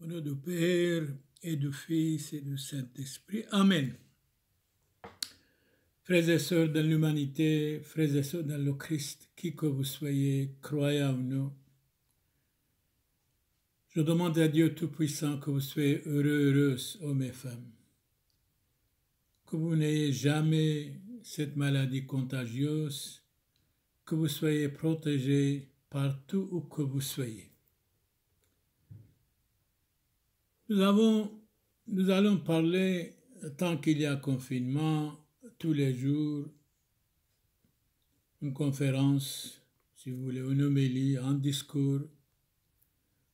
Au nom du Père et du Fils et du Saint-Esprit. Amen. Frères et sœurs de l'humanité, frères et sœurs dans le Christ, qui que vous soyez, croyants ou non, je demande à Dieu Tout-Puissant que vous soyez heureux, heureuses, hommes et femmes. Que vous n'ayez jamais cette maladie contagieuse, que vous soyez protégés partout où que vous soyez. Nous, allons parler, tant qu'il y a confinement, tous les jours, une conférence, si vous voulez, une homélie, un discours,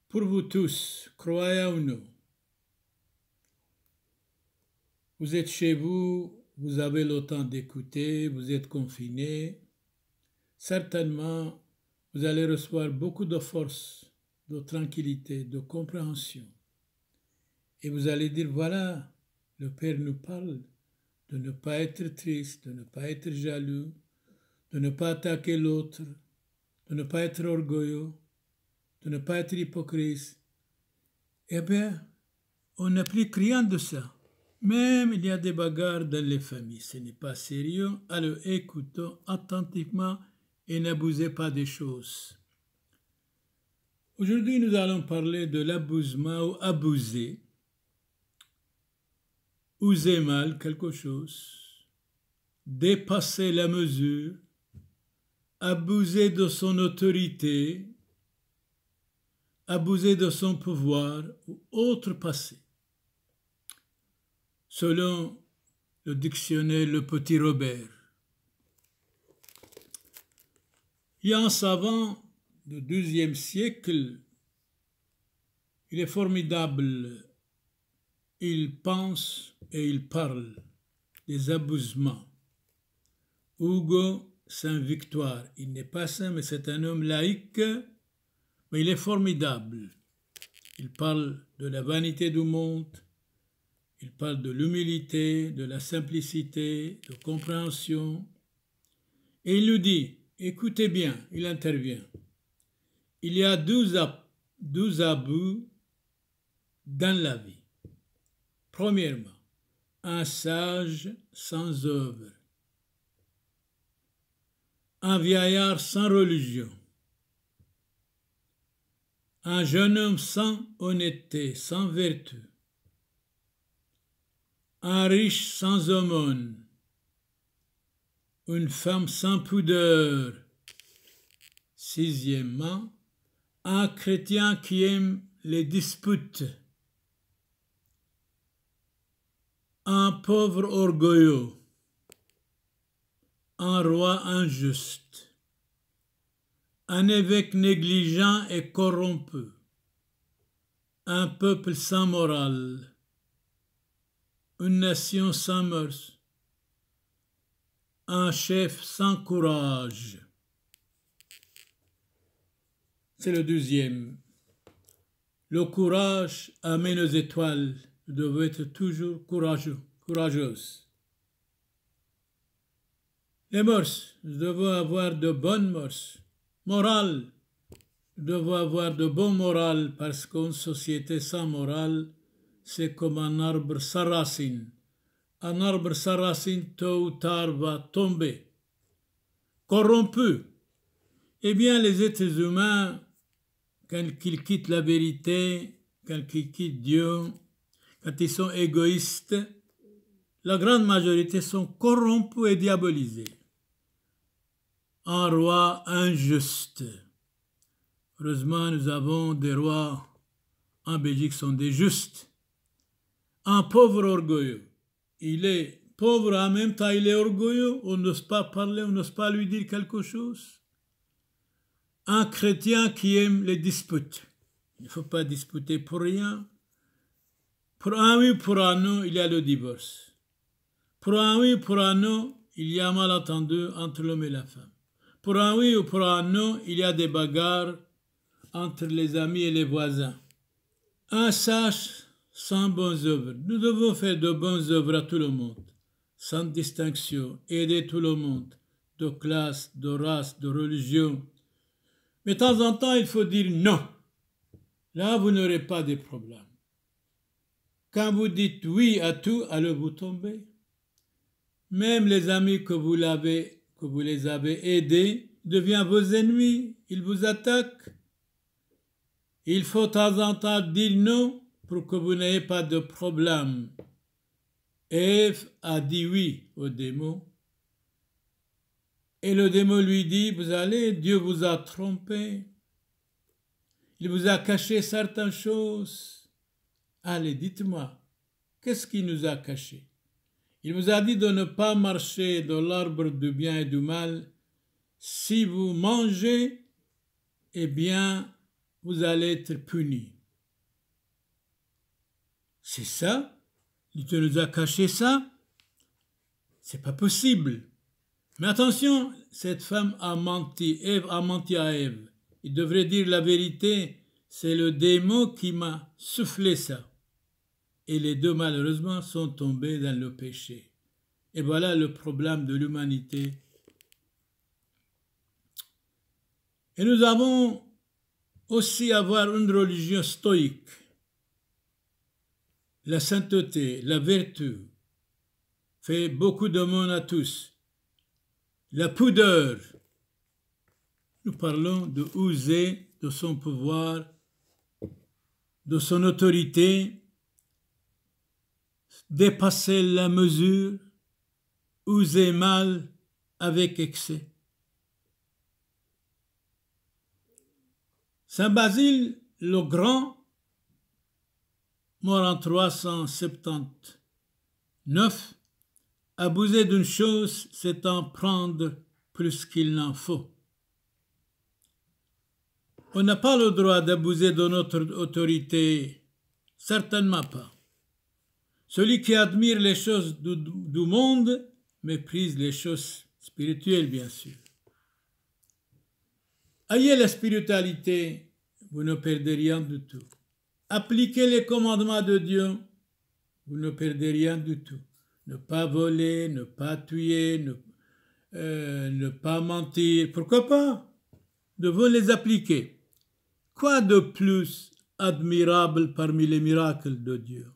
pour vous tous, croyez ou nous. Vous êtes chez vous, vous avez le temps d'écouter, vous êtes confiné. Certainement, vous allez recevoir beaucoup de force, de tranquillité, de compréhension. Et vous allez dire, voilà, le Père nous parle de ne pas être triste, de ne pas être jaloux, de ne pas attaquer l'autre, de ne pas être orgueilleux, de ne pas être hypocrite. Eh bien, on n'applique rien de ça. Même il y a des bagarres dans les familles, ce n'est pas sérieux. Alors écoutons attentivement et n'abusez pas des choses. Aujourd'hui, nous allons parler de l'abusement ou abuser user mal quelque chose, dépasser la mesure, abuser de son autorité, abuser de son pouvoir ou autre passé. Selon le dictionnaire Le Petit Robert, Et y a savant du deuxième siècle, il est formidable il pense et il parle des abusements. Hugo Saint-Victoire, il n'est pas saint, mais c'est un homme laïque, mais il est formidable. Il parle de la vanité du monde, il parle de l'humilité, de la simplicité, de compréhension. Et il nous dit, écoutez bien, il intervient. Il y a deux abus dans la vie. Premièrement, un sage sans œuvre, un vieillard sans religion, un jeune homme sans honnêteté, sans vertu, un riche sans aumône, une femme sans pudeur. Sixièmement, un chrétien qui aime les disputes. un pauvre orgueilleux, un roi injuste, un évêque négligent et corrompu, un peuple sans morale, une nation sans mœurs, un chef sans courage. C'est le deuxième. Le courage amène aux étoiles devez être toujours courageux, courageuse. Les mœurs, vous devons avoir de bonnes mœurs. Morale, vous devons avoir de bon moral parce qu'une société sans morale, c'est comme un arbre sans racine. Un arbre sans racine, tôt ou tard, va tomber. Corrompu. Eh bien, les êtres humains, quand ils quittent la vérité, quand ils quittent Dieu, quand ils sont égoïstes, la grande majorité sont corrompus et diabolisés. Un roi injuste. Heureusement, nous avons des rois en Belgique qui sont des justes. Un pauvre orgueilleux. Il est pauvre en même temps, il est orgueilleux. On n'ose pas parler, on n'ose pas lui dire quelque chose. Un chrétien qui aime les disputes. Il ne faut pas disputer pour rien. Pour un oui, pour un non, il y a le divorce. Pour un oui, pour un non, il y a un malentendu entre l'homme et la femme. Pour un oui ou pour un non, il y a des bagarres entre les amis et les voisins. Un sage sans bonnes œuvres. Nous devons faire de bonnes œuvres à tout le monde, sans distinction, aider tout le monde, de classe, de race, de religion. Mais de temps en temps, il faut dire non. Là, vous n'aurez pas de problème. Quand vous dites oui à tout, allez vous tomber Même les amis que vous, l'avez, que vous les avez aidés deviennent vos ennemis. Ils vous attaquent. Il faut de temps en temps dire non pour que vous n'ayez pas de problème. Ève a dit oui au démon. Et le démon lui dit, vous allez, Dieu vous a trompé. Il vous a caché certaines choses. Allez, dites-moi, qu'est-ce qui nous a caché Il vous a dit de ne pas marcher dans l'arbre du bien et du mal. Si vous mangez, eh bien, vous allez être punis. C'est ça Il te nous a caché ça C'est pas possible. Mais attention, cette femme a menti. Ève a menti à Eve. Il devrait dire la vérité. C'est le démon qui m'a soufflé ça et les deux malheureusement sont tombés dans le péché. Et voilà le problème de l'humanité. Et nous avons aussi avoir une religion stoïque, la sainteté, la vertu, fait beaucoup de monde à tous. La pudeur, nous parlons de user de son pouvoir, de son autorité, dépasser la mesure, user mal avec excès. Saint Basile le Grand, mort en 379, abuser d'une chose, c'est en prendre plus qu'il n'en faut. On n'a pas le droit d'abuser de notre autorité, certainement pas. Celui qui admire les choses du, monde méprise les choses spirituelles, bien sûr. Ayez la spiritualité, vous ne perdez rien du tout. Appliquez les commandements de Dieu, vous ne perdez rien du tout. Ne pas voler, ne pas tuer, ne, euh, ne pas mentir, pourquoi pas Devons les appliquer. Quoi de plus admirable parmi les miracles de Dieu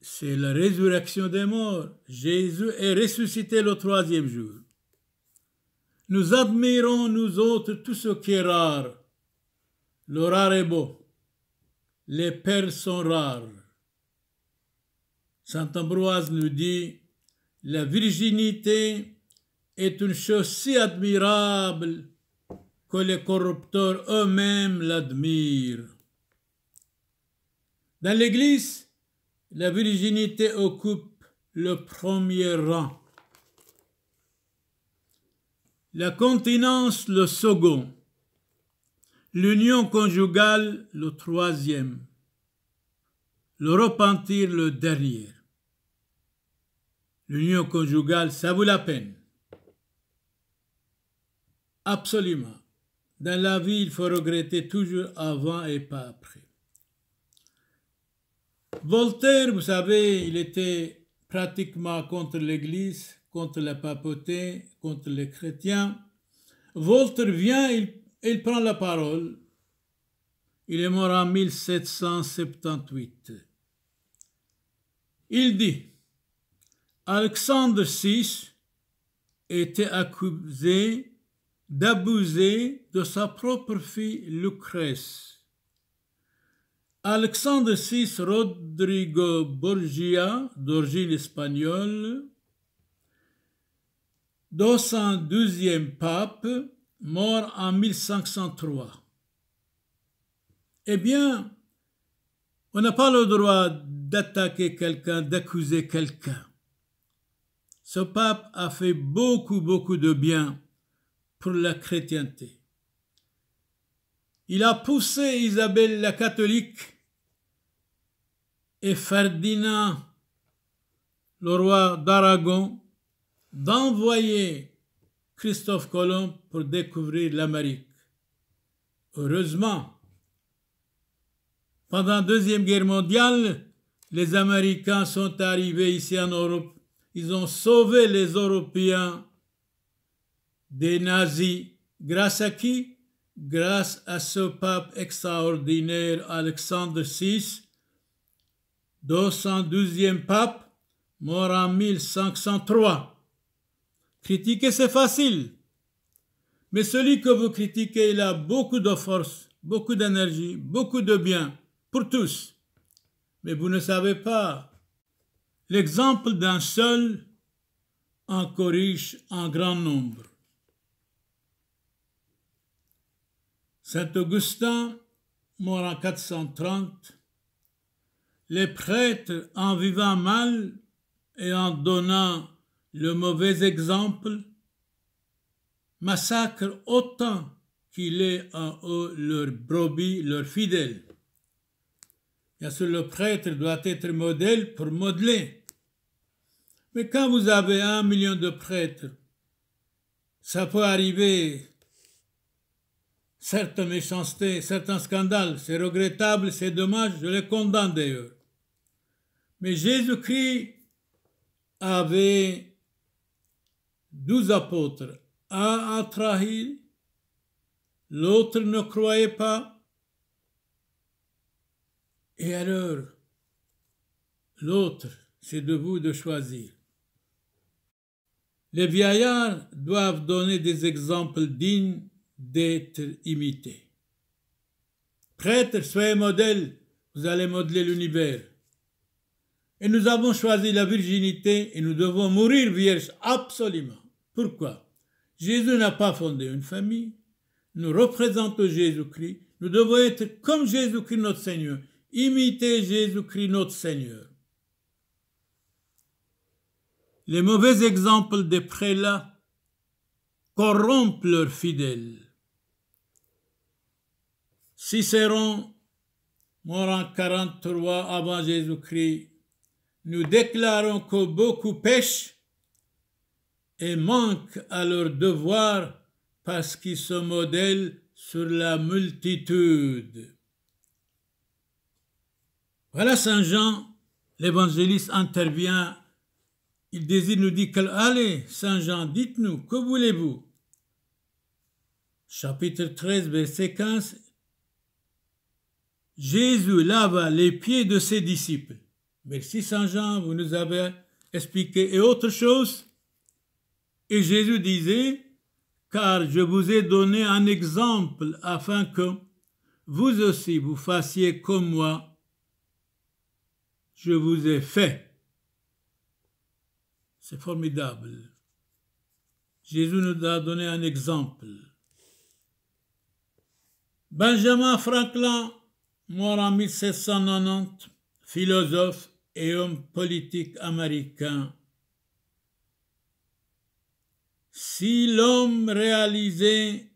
c'est la résurrection des morts. Jésus est ressuscité le troisième jour. Nous admirons, nous autres, tout ce qui est rare. Le rare est beau. Les pères sont rares. Saint Ambroise nous dit, la virginité est une chose si admirable que les corrupteurs eux-mêmes l'admirent. Dans l'Église, la virginité occupe le premier rang. La continence le second. L'union conjugale le troisième. Le repentir le dernier. L'union conjugale, ça vaut la peine. Absolument. Dans la vie, il faut regretter toujours avant et pas après. Voltaire, vous savez, il était pratiquement contre l'Église, contre la papauté, contre les chrétiens. Voltaire vient, il, il prend la parole. Il est mort en 1778. Il dit, Alexandre VI était accusé d'abuser de sa propre fille Lucrèce Alexandre VI Rodrigo Borgia, d'origine espagnole, deuxième pape, mort en 1503. Eh bien, on n'a pas le droit d'attaquer quelqu'un, d'accuser quelqu'un. Ce pape a fait beaucoup, beaucoup de bien pour la chrétienté. Il a poussé Isabelle la catholique et Ferdinand, le roi d'Aragon, d'envoyer Christophe Colomb pour découvrir l'Amérique. Heureusement, pendant la Deuxième Guerre mondiale, les Américains sont arrivés ici en Europe. Ils ont sauvé les Européens des nazis, grâce à qui grâce à ce pape extraordinaire Alexandre VI, 212e pape, mort en 1503. Critiquer, c'est facile. Mais celui que vous critiquez, il a beaucoup de force, beaucoup d'énergie, beaucoup de bien, pour tous. Mais vous ne savez pas. L'exemple d'un seul en corrige un grand nombre. Saint Augustin, mort en 430, les prêtres, en vivant mal et en donnant le mauvais exemple, massacrent autant qu'il est en eux leurs brebis, leurs fidèles. Bien sûr, le prêtre doit être modèle pour modeler. Mais quand vous avez un million de prêtres, ça peut arriver Certaines méchancetés, certains scandales, c'est regrettable, c'est dommage, je les condamne d'ailleurs. Mais Jésus-Christ avait douze apôtres. Un a trahi, l'autre ne croyait pas. Et alors, l'autre, c'est de vous de choisir. Les vieillards doivent donner des exemples dignes d'être imité. Prêtres, soyez modèles, vous allez modeler l'univers. Et nous avons choisi la virginité et nous devons mourir vierges absolument. Pourquoi Jésus n'a pas fondé une famille. Nous représentons Jésus-Christ. Nous devons être comme Jésus-Christ notre Seigneur. Imiter Jésus-Christ notre Seigneur. Les mauvais exemples des prélats corrompent leurs fidèles. Cicéron, mort en 43 avant Jésus-Christ, nous déclarons que beaucoup pêchent et manquent à leur devoir parce qu'ils se modèlent sur la multitude. Voilà Saint Jean, l'évangéliste intervient. Il désire nous dit que, allez, Saint Jean, dites-nous, que voulez-vous Chapitre 13, verset 15, Jésus lava les pieds de ses disciples. Merci Saint Jean, vous nous avez expliqué. Et autre chose, et Jésus disait, car je vous ai donné un exemple afin que vous aussi vous fassiez comme moi, je vous ai fait. C'est formidable. Jésus nous a donné un exemple. Benjamin Franklin en 1790, philosophe et homme politique américain. Si l'homme réalisait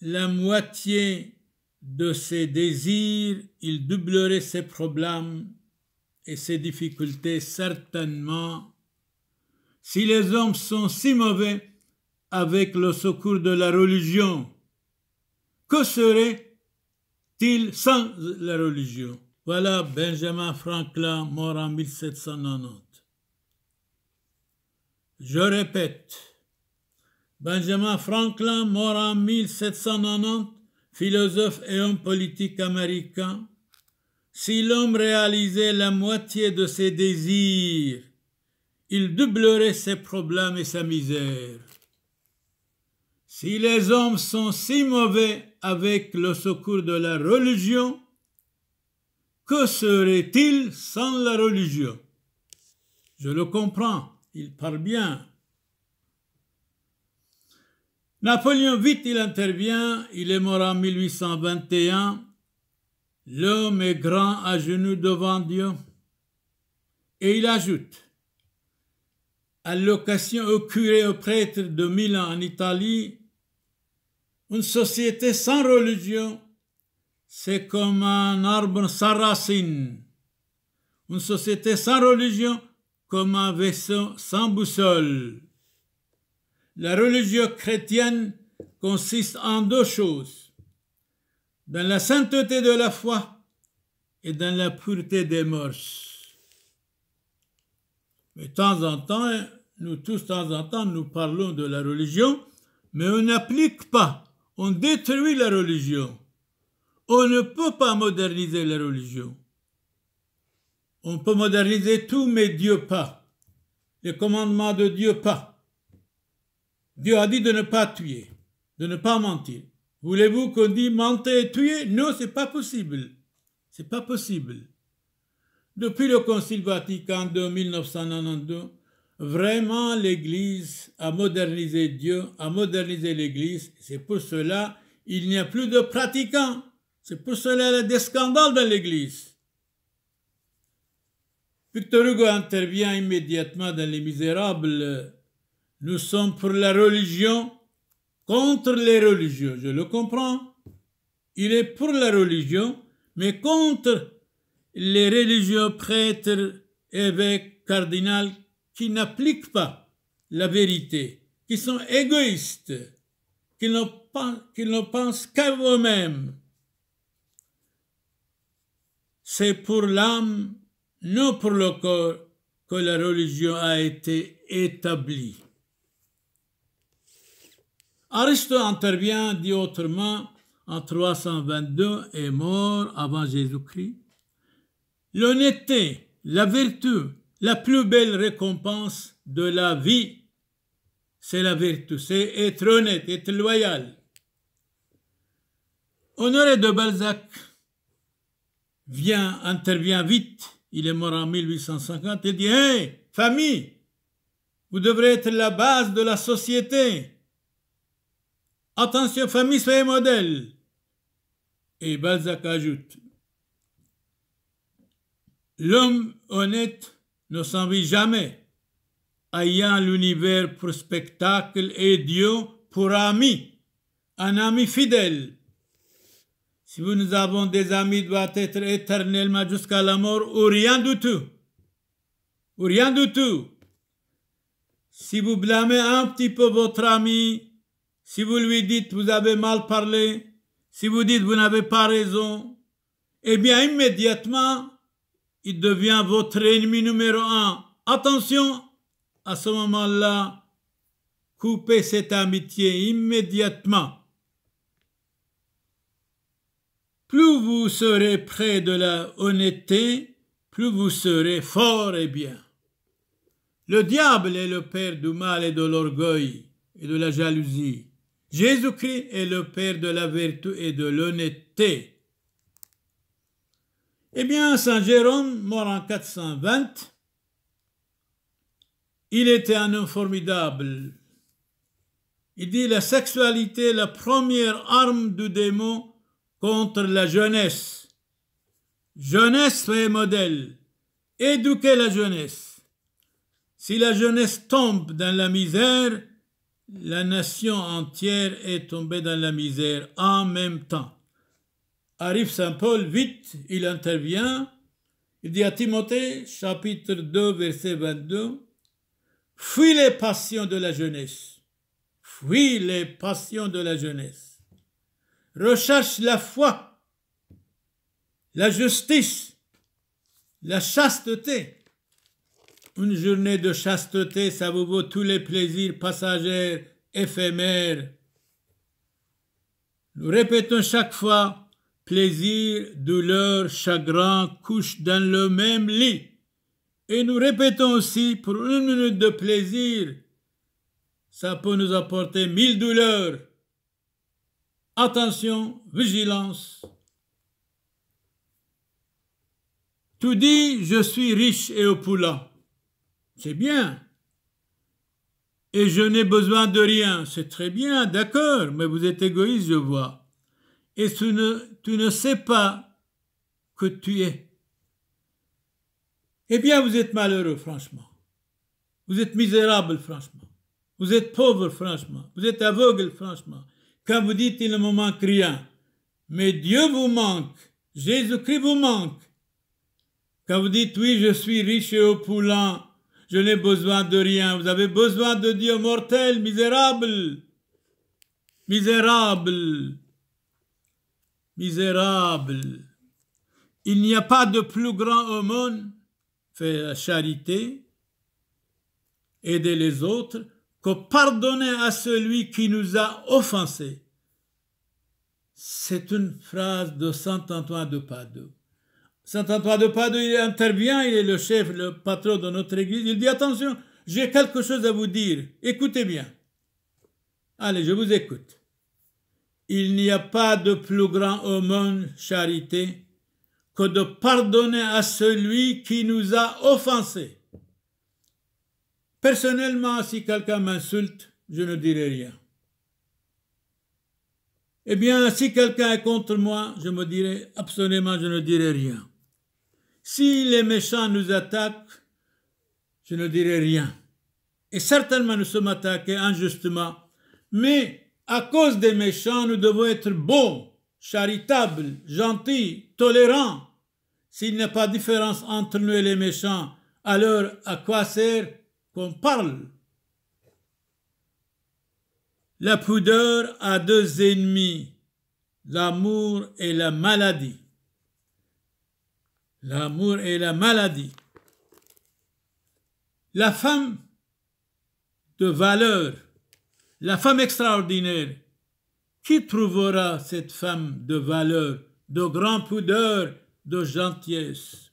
la moitié de ses désirs, il doublerait ses problèmes et ses difficultés certainement. Si les hommes sont si mauvais avec le secours de la religion, que serait sans la religion Voilà Benjamin Franklin, mort en 1790. Je répète, Benjamin Franklin, mort en 1790, philosophe et homme politique américain, si l'homme réalisait la moitié de ses désirs, il doublerait ses problèmes et sa misère. Si les hommes sont si mauvais avec le secours de la religion, que serait-il sans la religion Je le comprends, il parle bien. Napoléon vite il intervient, il est mort en 1821. L'homme est grand à genoux devant Dieu. Et il ajoute Allocation au curé, au prêtre de Milan en Italie, une société sans religion, c'est comme un arbre sans racine. Une société sans religion, comme un vaisseau sans boussole. La religion chrétienne consiste en deux choses, dans la sainteté de la foi et dans la pureté des mœurs. Mais de temps en temps, nous tous, de temps en temps, nous parlons de la religion, mais on n'applique pas on détruit la religion. On ne peut pas moderniser la religion. On peut moderniser tout, mais Dieu pas. Les commandements de Dieu pas. Dieu a dit de ne pas tuer, de ne pas mentir. Voulez-vous qu'on dise mentir et tuer Non, c'est pas possible. C'est pas possible. Depuis le Concile Vatican de 1992, Vraiment, l'Église a modernisé Dieu, a modernisé l'Église. C'est pour cela il n'y a plus de pratiquants. C'est pour cela qu'il y a des scandales dans l'Église. Victor Hugo intervient immédiatement dans Les Misérables. Nous sommes pour la religion contre les religieux. Je le comprends. Il est pour la religion, mais contre les religieux prêtres, évêques, cardinals, qui n'appliquent pas la vérité, qui sont égoïstes, qui ne, pensent qu'à eux-mêmes. C'est pour l'âme, non pour le corps, que la religion a été établie. Aristote intervient, dit autrement, en 322 et mort avant Jésus-Christ. L'honnêteté, la vertu, la plus belle récompense de la vie, c'est la vertu, c'est être honnête, être loyal. Honoré de Balzac vient, intervient vite, il est mort en 1850, et dit hey, « famille, vous devrez être la base de la société. Attention, famille, soyez modèle. » Et Balzac ajoute « L'homme honnête ne s'envie jamais, ayant l'univers pour spectacle et Dieu pour ami, un ami fidèle. Si vous nous avons des amis, doit être éternellement jusqu'à la mort ou rien du tout. Ou rien du tout. Si vous blâmez un petit peu votre ami, si vous lui dites vous avez mal parlé, si vous dites vous n'avez pas raison, eh bien immédiatement, il devient votre ennemi numéro un. Attention, à ce moment-là, coupez cette amitié immédiatement. Plus vous serez près de la honnêteté, plus vous serez fort et bien. Le diable est le père du mal et de l'orgueil et de la jalousie. Jésus-Christ est le père de la vertu et de l'honnêteté. Eh bien, Saint Jérôme, mort en 420, il était un homme formidable. Il dit la sexualité est la première arme du démon contre la jeunesse. Jeunesse, fait modèle. Éduquez la jeunesse. Si la jeunesse tombe dans la misère, la nation entière est tombée dans la misère en même temps arrive Saint Paul, vite, il intervient, il dit à Timothée, chapitre 2, verset 22, Fuis les passions de la jeunesse, fuis les passions de la jeunesse, recherche la foi, la justice, la chasteté. Une journée de chasteté, ça vous vaut tous les plaisirs passagers, éphémères. Nous répétons chaque fois, plaisir, douleur, chagrin couche dans le même lit. Et nous répétons aussi, pour une minute de plaisir, ça peut nous apporter mille douleurs. Attention, vigilance. Tout dit, je suis riche et opulent. C'est bien. Et je n'ai besoin de rien. C'est très bien, d'accord, mais vous êtes égoïste, je vois et tu ne, tu ne sais pas que tu es, eh bien vous êtes malheureux, franchement. Vous êtes misérable, franchement. Vous êtes pauvre, franchement. Vous êtes aveugle, franchement. Quand vous dites il ne me manque rien, mais Dieu vous manque, Jésus-Christ vous manque. Quand vous dites oui, je suis riche et opulent, je n'ai besoin de rien, vous avez besoin de Dieu mortel, misérable, misérable. Misérable, il n'y a pas de plus grand aumône, fait la charité, aider les autres, que pardonner à celui qui nous a offensés. C'est une phrase de Saint Antoine de Padoue. Saint Antoine de Padoue il intervient, il est le chef, le patron de notre église. Il dit attention, j'ai quelque chose à vous dire. Écoutez bien. Allez, je vous écoute. Il n'y a pas de plus grand aumône, charité, que de pardonner à celui qui nous a offensés. Personnellement, si quelqu'un m'insulte, je ne dirai rien. Eh bien, si quelqu'un est contre moi, je me dirai absolument, je ne dirai rien. Si les méchants nous attaquent, je ne dirai rien. Et certainement, nous sommes attaqués injustement, mais à cause des méchants, nous devons être bons, charitables, gentils, tolérants. S'il n'y a pas de différence entre nous et les méchants, alors à quoi sert qu'on parle La pudeur a deux ennemis, l'amour et la maladie. L'amour et la maladie. La femme de valeur la femme extraordinaire. Qui trouvera cette femme de valeur, de grande pudeur, de gentillesse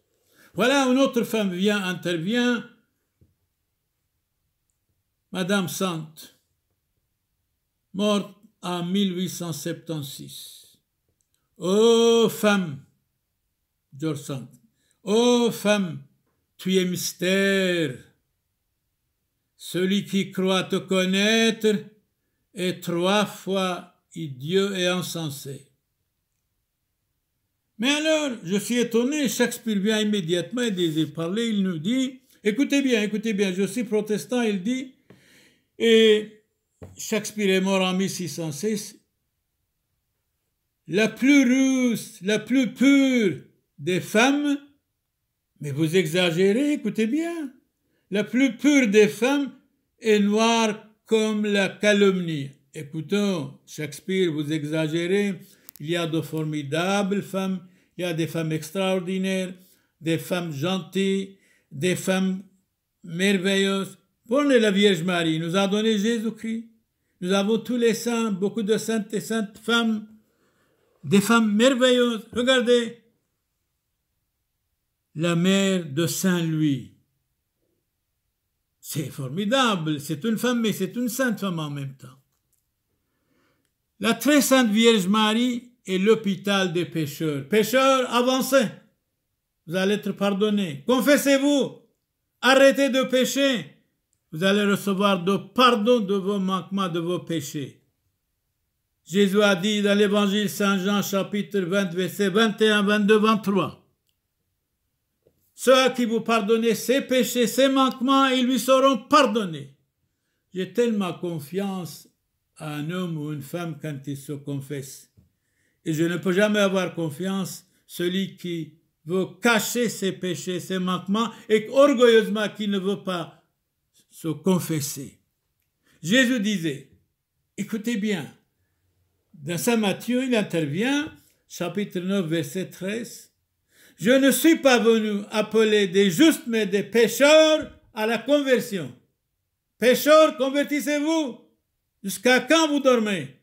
Voilà, une autre femme vient, intervient. Madame Sant, morte en 1876. Ô oh, femme, George Sand, ô oh, femme, tu es mystère. Celui qui croit te connaître et trois fois idiot et insensé. Mais alors, je suis étonné, Shakespeare vient immédiatement et parler, il nous dit, écoutez bien, écoutez bien, je suis protestant, il dit, et Shakespeare est mort en 1606, la plus rousse, la plus pure des femmes, mais vous exagérez, écoutez bien, la plus pure des femmes est noire comme la calomnie. Écoutons, Shakespeare, vous exagérez, il y a de formidables femmes, il y a des femmes extraordinaires, des femmes gentilles, des femmes merveilleuses. Prenez la Vierge Marie, nous a donné Jésus-Christ. Nous avons tous les saints, beaucoup de saintes et saintes femmes, des femmes merveilleuses. Regardez, la mère de Saint-Louis, c'est formidable, c'est une femme, mais c'est une sainte femme en même temps. La très sainte Vierge Marie est l'hôpital des pécheurs. Pécheurs, avancez, vous allez être pardonnés. Confessez-vous, arrêtez de pécher, vous allez recevoir de pardon de vos manquements, de vos péchés. Jésus a dit dans l'évangile Saint Jean chapitre 20 verset 21, 22, 23. Ceux qui vous pardonnez ses péchés, ses manquements, ils lui seront pardonnés. J'ai tellement confiance à un homme ou une femme quand il se confesse. Et je ne peux jamais avoir confiance celui qui veut cacher ses péchés, ses manquements et orgueilleusement qui ne veut pas se confesser. Jésus disait, écoutez bien, dans Saint Matthieu, il intervient, chapitre 9, verset 13, je ne suis pas venu appeler des justes, mais des pécheurs à la conversion. Pécheurs, convertissez-vous. Jusqu'à quand vous dormez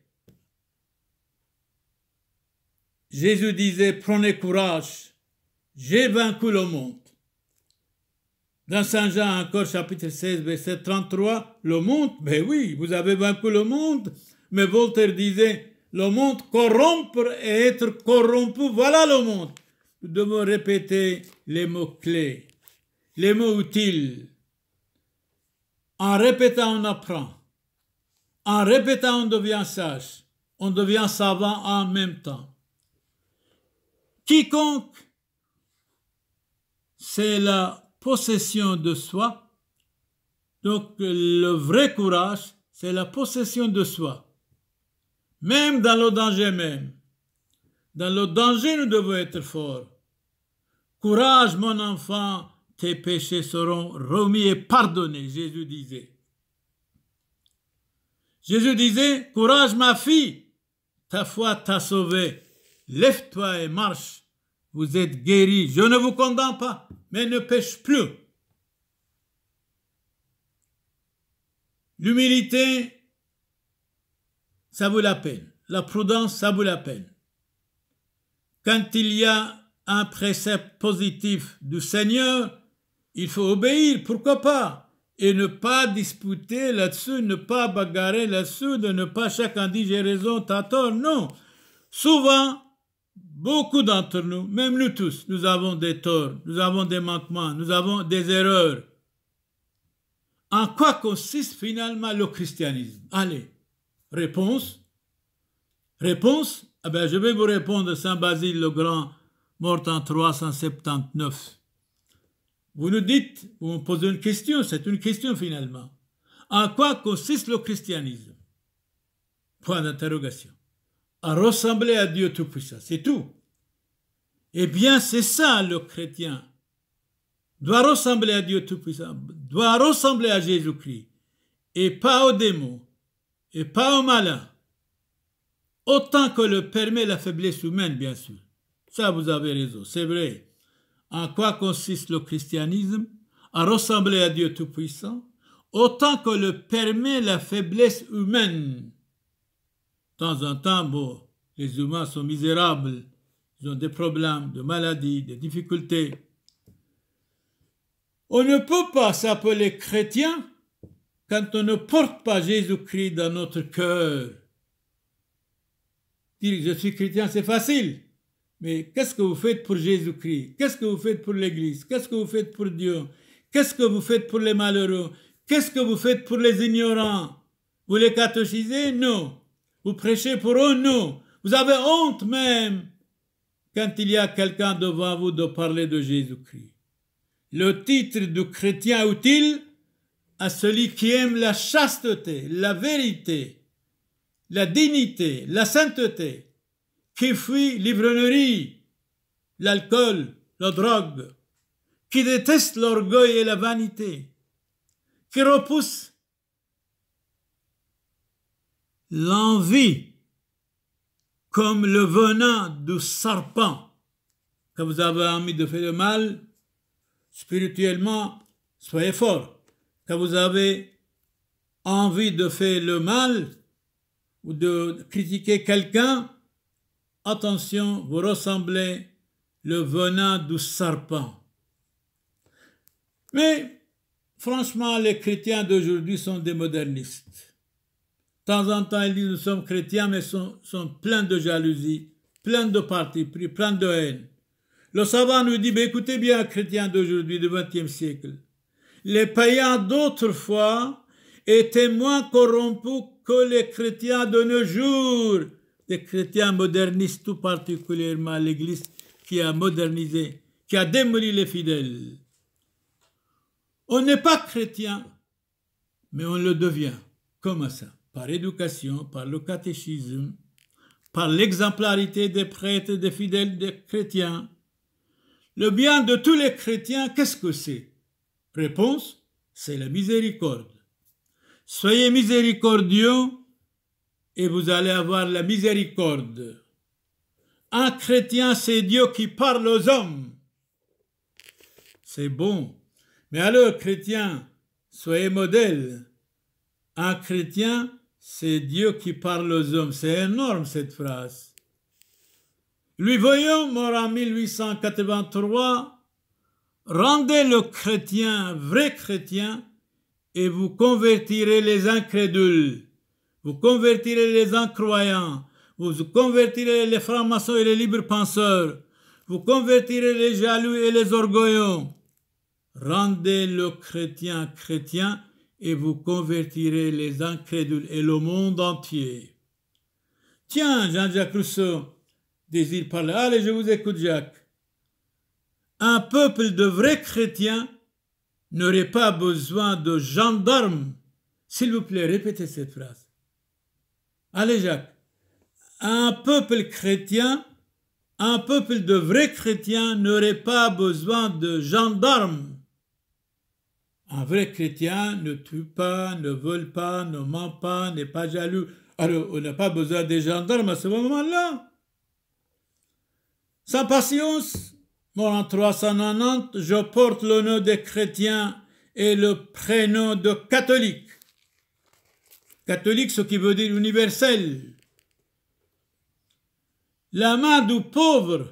Jésus disait, prenez courage, j'ai vaincu le monde. Dans Saint Jean encore, chapitre 16, verset 33, le monde, ben oui, vous avez vaincu le monde, mais Voltaire disait, le monde corrompre et être corrompu, voilà le monde nous devons répéter les mots clés, les mots utiles. En répétant, on apprend. En répétant, on devient sage. On devient savant en même temps. Quiconque, c'est la possession de soi. Donc le vrai courage, c'est la possession de soi. Même dans le danger même. Dans le danger, nous devons être forts. Courage mon enfant, tes péchés seront remis et pardonnés, Jésus disait. Jésus disait, courage ma fille, ta foi t'a sauvée, lève-toi et marche, vous êtes guéri, je ne vous condamne pas, mais ne pêche plus. L'humilité, ça vaut la peine. La prudence, ça vaut la peine. Quand il y a un précepte positif du Seigneur, il faut obéir, pourquoi pas Et ne pas disputer là-dessus, ne pas bagarrer là-dessus, de ne pas chacun dire j'ai raison, t'as tort. Non. Souvent, beaucoup d'entre nous, même nous tous, nous avons des torts, nous avons des manquements, nous avons des erreurs. En quoi consiste finalement le christianisme Allez, réponse. Réponse eh ah bien, Je vais vous répondre Saint Basile le Grand mort en 379. Vous nous dites, vous me posez une question, c'est une question finalement. En quoi consiste le christianisme Point d'interrogation. À ressembler à Dieu Tout-Puissant, c'est tout. Eh bien, c'est ça le chrétien. Doit ressembler à Dieu Tout-Puissant, doit ressembler à Jésus-Christ, et pas aux démons, et pas au malin, autant que le permet la faiblesse humaine, bien sûr. Ça, vous avez raison, c'est vrai. En quoi consiste le christianisme À ressembler à Dieu Tout-Puissant, autant que le permet la faiblesse humaine. De temps en temps, les humains sont misérables, ils ont des problèmes, des maladies, des difficultés. On ne peut pas s'appeler chrétien quand on ne porte pas Jésus-Christ dans notre cœur. Dire je suis chrétien, c'est facile. Mais qu'est-ce que vous faites pour Jésus-Christ Qu'est-ce que vous faites pour l'Église Qu'est-ce que vous faites pour Dieu Qu'est-ce que vous faites pour les malheureux Qu'est-ce que vous faites pour les ignorants Vous les catechisez Non. Vous prêchez pour eux Non. Vous avez honte même quand il y a quelqu'un devant vous de parler de Jésus-Christ. Le titre de chrétien utile à celui qui aime la chasteté, la vérité, la dignité, la sainteté qui fuit l'ivrognerie, l'alcool, la drogue, qui déteste l'orgueil et la vanité, qui repousse l'envie comme le venin du serpent. Quand vous avez envie de faire le mal, spirituellement, soyez fort. Quand vous avez envie de faire le mal ou de critiquer quelqu'un, Attention, vous ressemblez le venin du serpent. Mais franchement, les chrétiens d'aujourd'hui sont des modernistes. De temps en temps, ils disent nous sommes chrétiens, mais sont, sont pleins de jalousie, pleins de parti pris, pleins de haine. Le savant nous dit, mais écoutez bien, chrétiens d'aujourd'hui, du XXe siècle, les païens d'autrefois étaient moins corrompus que les chrétiens de nos jours les chrétiens modernistes, tout particulièrement l'Église qui a modernisé, qui a démoli les fidèles. On n'est pas chrétien, mais on le devient. Comment ça Par éducation, par le catéchisme, par l'exemplarité des prêtres, des fidèles, des chrétiens. Le bien de tous les chrétiens, qu'est-ce que c'est Réponse, c'est la miséricorde. Soyez miséricordieux et vous allez avoir la miséricorde. Un chrétien, c'est Dieu qui parle aux hommes. C'est bon. Mais alors, chrétien, soyez modèle. Un chrétien, c'est Dieu qui parle aux hommes. C'est énorme cette phrase. Lui voyons, mort en 1883, rendez le chrétien, vrai chrétien, et vous convertirez les incrédules. Vous convertirez les incroyants. Vous convertirez les francs-maçons et les libres penseurs. Vous convertirez les jaloux et les orgueilleux. Rendez le chrétien chrétien et vous convertirez les incrédules et le monde entier. Tiens, Jean-Jacques Rousseau désire parler. Allez, je vous écoute, Jacques. Un peuple de vrais chrétiens n'aurait pas besoin de gendarmes. S'il vous plaît, répétez cette phrase. Allez Jacques, un peuple chrétien, un peuple de vrais chrétiens n'aurait pas besoin de gendarmes. Un vrai chrétien ne tue pas, ne vole pas, ne ment pas, n'est pas jaloux. Alors on n'a pas besoin des gendarmes à ce moment-là. Sans patience, mort en 390, je porte le nom des chrétiens et le prénom de catholique catholique, ce qui veut dire universel. La main du pauvre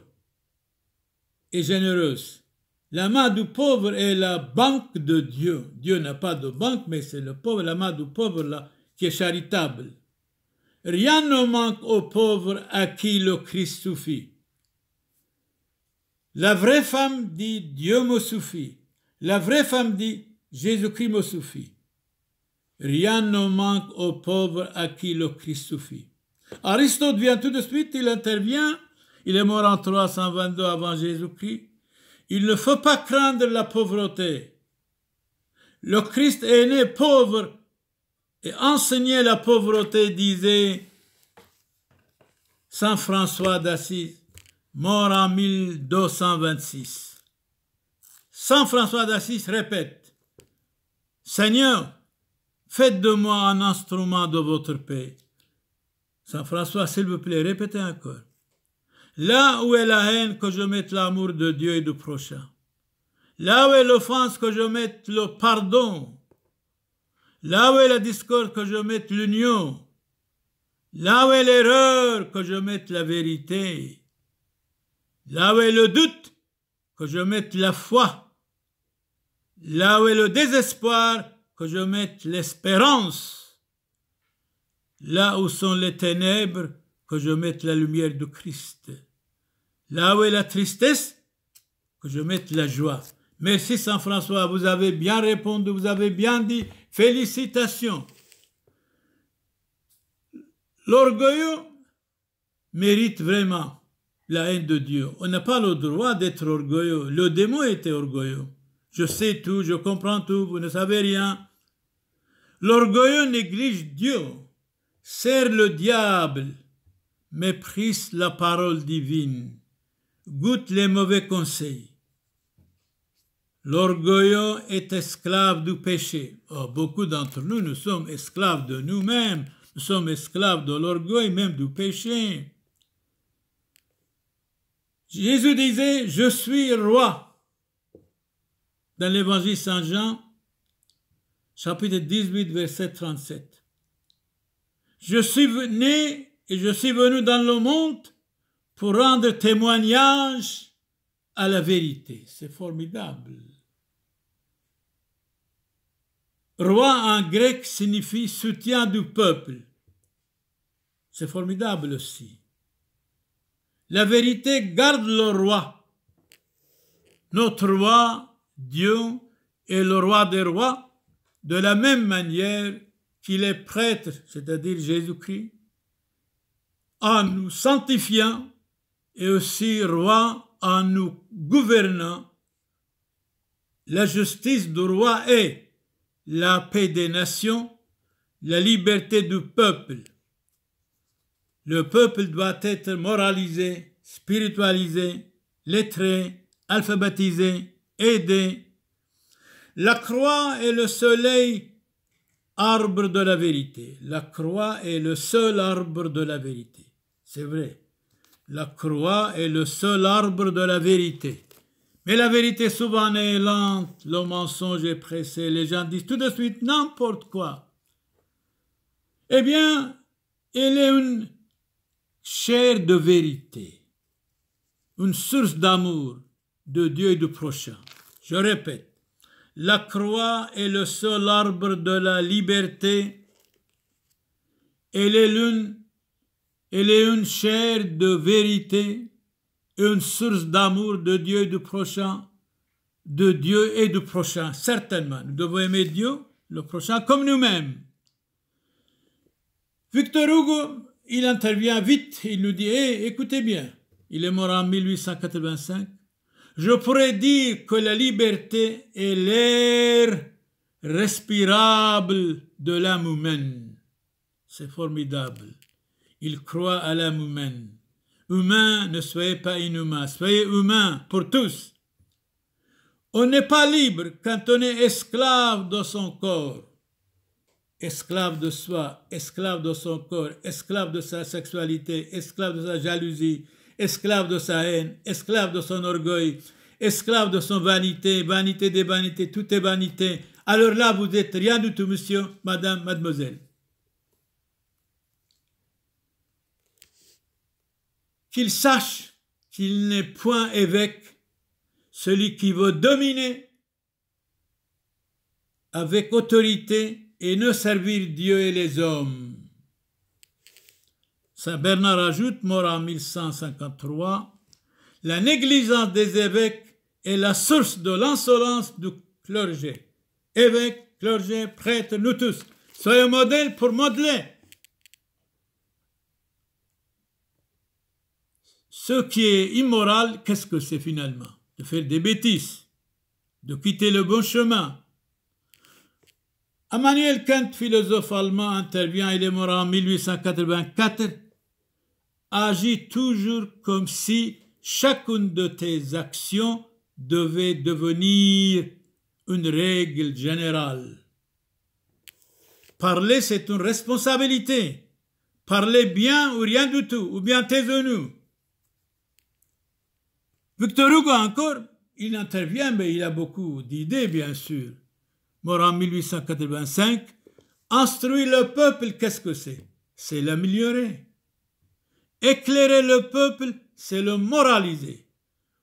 est généreuse. La main du pauvre est la banque de Dieu. Dieu n'a pas de banque, mais c'est le pauvre, la main du pauvre qui est charitable. Rien ne manque au pauvre à qui le Christ suffit. La vraie femme dit Dieu me suffit. La vraie femme dit Jésus-Christ me suffit. Rien ne manque aux pauvres à qui le Christ suffit. Aristote vient tout de suite, il intervient. Il est mort en 322 avant Jésus-Christ. Il ne faut pas craindre la pauvreté. Le Christ est né pauvre et enseignait la pauvreté, disait Saint François d'Assise, mort en 1226. Saint François d'Assise répète, Seigneur, Faites de moi un instrument de votre paix. Saint François, s'il vous plaît, répétez encore. Là où est la haine, que je mette l'amour de Dieu et du prochain. Là où est l'offense, que je mette le pardon. Là où est la discorde, que je mette l'union. Là où est l'erreur, que je mette la vérité. Là où est le doute, que je mette la foi. Là où est le désespoir, que je mette l'espérance là où sont les ténèbres, que je mette la lumière du Christ. Là où est la tristesse, que je mette la joie. Merci Saint-François, vous avez bien répondu, vous avez bien dit. Félicitations. L'orgueilleux mérite vraiment la haine de Dieu. On n'a pas le droit d'être orgueilleux. Le démon était orgueilleux. Je sais tout, je comprends tout, vous ne savez rien. L'orgueil néglige Dieu, sert le diable, méprise la parole divine, goûte les mauvais conseils. L'orgueilleux est esclave du péché. Oh, beaucoup d'entre nous, nous sommes esclaves de nous-mêmes, nous sommes esclaves de l'orgueil, même du péché. Jésus disait, je suis roi. Dans l'évangile Saint Jean, chapitre 18, verset 37. Je suis né et je suis venu dans le monde pour rendre témoignage à la vérité. C'est formidable. Roi en grec signifie soutien du peuple. C'est formidable aussi. La vérité garde le roi. Notre roi, Dieu, est le roi des rois de la même manière qu'il est prêtre, c'est-à-dire Jésus-Christ, en nous sanctifiant et aussi roi en nous gouvernant. La justice du roi est la paix des nations, la liberté du peuple. Le peuple doit être moralisé, spiritualisé, lettré, alphabétisé, aidé, la croix est le soleil arbre de la vérité. La croix est le seul arbre de la vérité. C'est vrai. La croix est le seul arbre de la vérité. Mais la vérité souvent est lente, le mensonge est pressé, les gens disent tout de suite n'importe quoi. Eh bien, elle est une chair de vérité, une source d'amour de Dieu et du prochain. Je répète, la croix est le seul arbre de la liberté. Elle est l'une, elle est une chair de vérité, une source d'amour de Dieu et du prochain, de Dieu et du prochain. Certainement, nous devons aimer Dieu, le prochain, comme nous-mêmes. Victor Hugo, il intervient vite, il nous dit, eh, écoutez bien, il est mort en 1885 je pourrais dire que la liberté est l'air respirable de l'âme humaine. C'est formidable. Il croit à l'âme humaine. Humain, ne soyez pas inhumain. Soyez humain pour tous. On n'est pas libre quand on est esclave de son corps. Esclave de soi, esclave de son corps, esclave de sa sexualité, esclave de sa jalousie, esclave de sa haine, esclave de son orgueil, esclave de son vanité, vanité des vanités, tout est vanité. Alors là, vous n'êtes rien du tout, monsieur, madame, mademoiselle. Qu'il sache qu'il n'est point évêque celui qui veut dominer avec autorité et ne servir Dieu et les hommes. Saint Bernard ajoute, mort en 1153, La négligence des évêques est la source de l'insolence du clergé. Évêques, clergé, prêtres, nous tous, soyons modèles pour modeler. Ce qui est immoral, qu'est-ce que c'est finalement De faire des bêtises, de quitter le bon chemin. Emmanuel Kant, philosophe allemand, intervient, il est mort en 1884 agis toujours comme si chacune de tes actions devait devenir une règle générale. Parler, c'est une responsabilité. Parler bien ou rien du tout, ou bien t'es nous Victor Hugo encore, il intervient, mais il a beaucoup d'idées, bien sûr. Mort en 1885, instruit le peuple, qu'est-ce que c'est C'est l'améliorer. Éclairer le peuple, c'est le moraliser.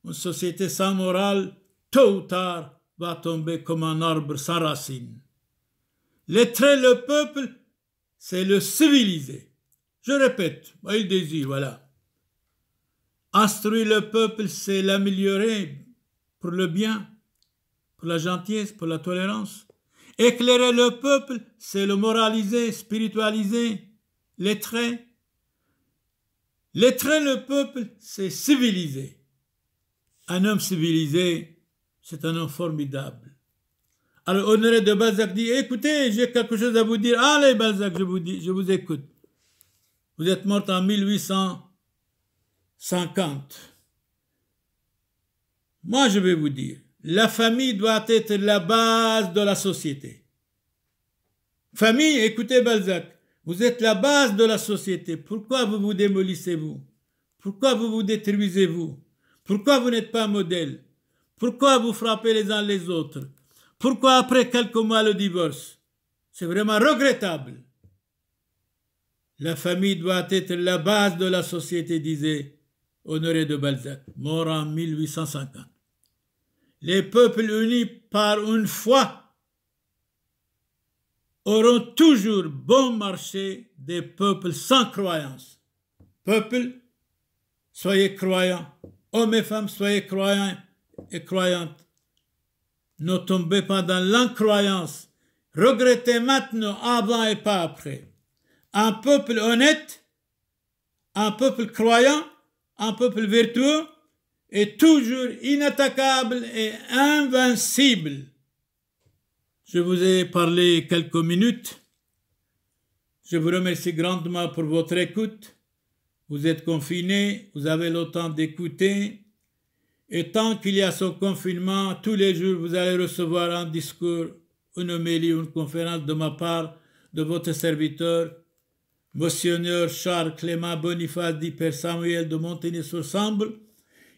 Une société sans morale, tôt ou tard, va tomber comme un arbre sans racine. Lettrer le peuple, c'est le civiliser. Je répète, il désire, voilà. Instruire le peuple, c'est l'améliorer pour le bien, pour la gentillesse, pour la tolérance. Éclairer le peuple, c'est le moraliser, spiritualiser, lettrer, L'être, le peuple, c'est civilisé. Un homme civilisé, c'est un homme formidable. Alors Honoré de Balzac dit, écoutez, j'ai quelque chose à vous dire. Allez Balzac, je vous, dis, je vous écoute. Vous êtes mort en 1850. Moi, je vais vous dire, la famille doit être la base de la société. Famille, écoutez Balzac. Vous êtes la base de la société. Pourquoi vous vous démolissez-vous Pourquoi vous vous détruisez-vous Pourquoi vous n'êtes pas un modèle Pourquoi vous frappez les uns les autres Pourquoi après quelques mois le divorce C'est vraiment regrettable. La famille doit être la base de la société, disait Honoré de Balzac, mort en 1850. Les peuples unis par une foi auront toujours bon marché des peuples sans croyance. Peuple, soyez croyants. Hommes et femmes, soyez croyants et croyantes. Ne tombez pas dans l'incroyance. Regrettez maintenant, avant et pas après. Un peuple honnête, un peuple croyant, un peuple vertueux est toujours inattaquable et invincible. Je vous ai parlé quelques minutes. Je vous remercie grandement pour votre écoute. Vous êtes confinés, vous avez le temps d'écouter. Et tant qu'il y a ce confinement, tous les jours, vous allez recevoir un discours, une homélie, une conférence de ma part, de votre serviteur, motionneur Charles Clément Boniface dit Père Samuel de montenay sur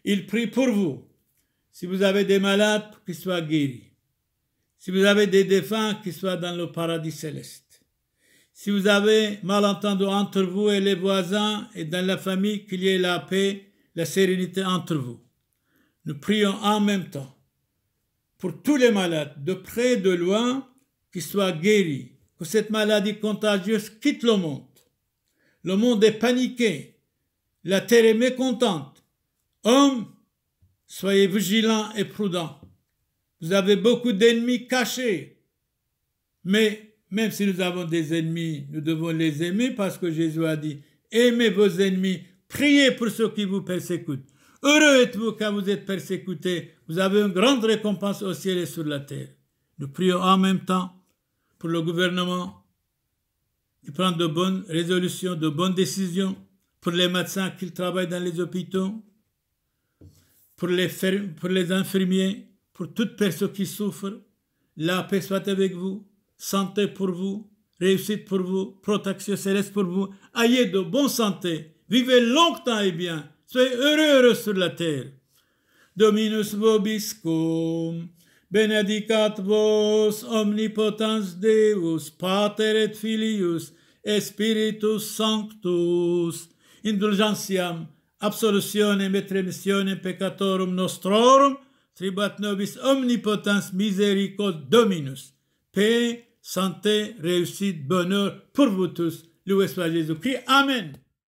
Il prie pour vous. Si vous avez des malades, qu'ils soient guéris si vous avez des défunts qui soient dans le paradis céleste. Si vous avez malentendu entre vous et les voisins et dans la famille, qu'il y ait la paix, la sérénité entre vous. Nous prions en même temps pour tous les malades, de près de loin, qu'ils soient guéris, que cette maladie contagieuse quitte le monde. Le monde est paniqué, la terre est mécontente. Hommes, soyez vigilants et prudents vous avez beaucoup d'ennemis cachés. Mais même si nous avons des ennemis, nous devons les aimer parce que Jésus a dit, aimez vos ennemis, priez pour ceux qui vous persécutent. Heureux êtes-vous quand vous êtes persécutés, vous avez une grande récompense au ciel et sur la terre. Nous prions en même temps pour le gouvernement il prend de bonnes résolutions, de bonnes décisions, pour les médecins qui travaillent dans les hôpitaux, pour les, pour les infirmiers, pour toute personne qui souffre. La paix soit avec vous, santé pour vous, réussite pour vous, protection céleste pour vous. Ayez de bonne santé, vivez longtemps et bien, soyez heureux, sur la terre. Dominus vobiscum, benedicat vos omnipotens Deus, Pater et Filius, et Spiritus Sanctus, indulgentiam, absolutionem et remissionem peccatorum nostrorum, tribat nobis omnipotens miséricorde dominus. Paix, santé, réussite, bonheur pour vous tous. Louis soit Jésus-Christ. Amen.